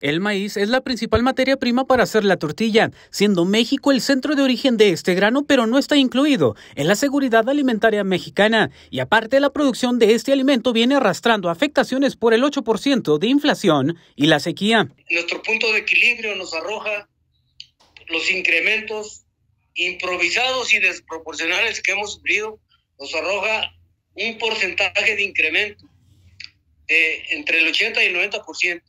El maíz es la principal materia prima para hacer la tortilla, siendo México el centro de origen de este grano, pero no está incluido en la seguridad alimentaria mexicana. Y aparte, la producción de este alimento viene arrastrando afectaciones por el 8% de inflación y la sequía. Nuestro punto de equilibrio nos arroja los incrementos improvisados y desproporcionales que hemos sufrido, nos arroja un porcentaje de incremento eh, entre el 80 y el 90%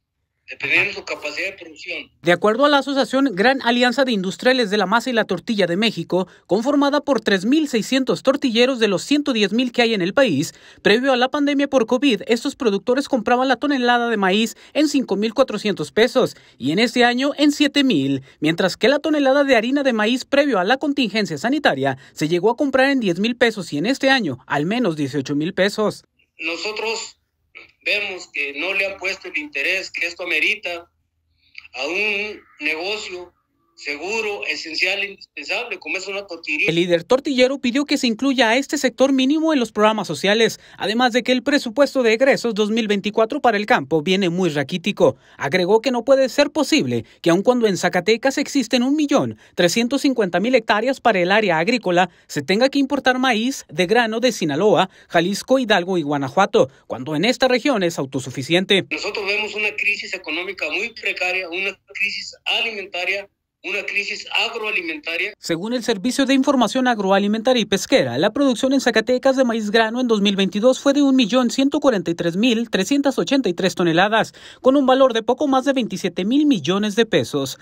dependiendo de su capacidad de producción. De acuerdo a la asociación Gran Alianza de Industriales de la Masa y la Tortilla de México, conformada por 3.600 tortilleros de los 110.000 que hay en el país, previo a la pandemia por COVID, estos productores compraban la tonelada de maíz en 5.400 pesos y en este año en 7.000, mientras que la tonelada de harina de maíz previo a la contingencia sanitaria se llegó a comprar en 10.000 pesos y en este año al menos 18.000 pesos. Nosotros vemos que no le han puesto el interés que esto amerita a un negocio seguro, esencial, indispensable, como es una tortillería. El líder tortillero pidió que se incluya a este sector mínimo en los programas sociales, además de que el presupuesto de egresos 2024 para el campo viene muy raquítico. Agregó que no puede ser posible que aun cuando en Zacatecas existen 1.350.000 hectáreas para el área agrícola, se tenga que importar maíz de grano de Sinaloa, Jalisco, Hidalgo y Guanajuato, cuando en esta región es autosuficiente. Nosotros vemos una crisis económica muy precaria, una crisis alimentaria una crisis agroalimentaria. Según el Servicio de Información Agroalimentaria y Pesquera, la producción en Zacatecas de maíz grano en 2022 fue de 1.143.383 toneladas, con un valor de poco más de veintisiete mil millones de pesos.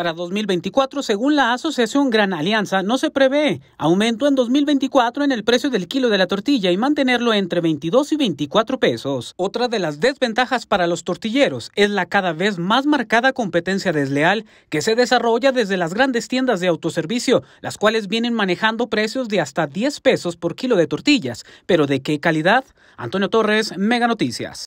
Para 2024, según la Asociación Gran Alianza, no se prevé aumento en 2024 en el precio del kilo de la tortilla y mantenerlo entre 22 y 24 pesos. Otra de las desventajas para los tortilleros es la cada vez más marcada competencia desleal que se desarrolla desde las grandes tiendas de autoservicio, las cuales vienen manejando precios de hasta 10 pesos por kilo de tortillas. Pero ¿de qué calidad? Antonio Torres, Mega Noticias.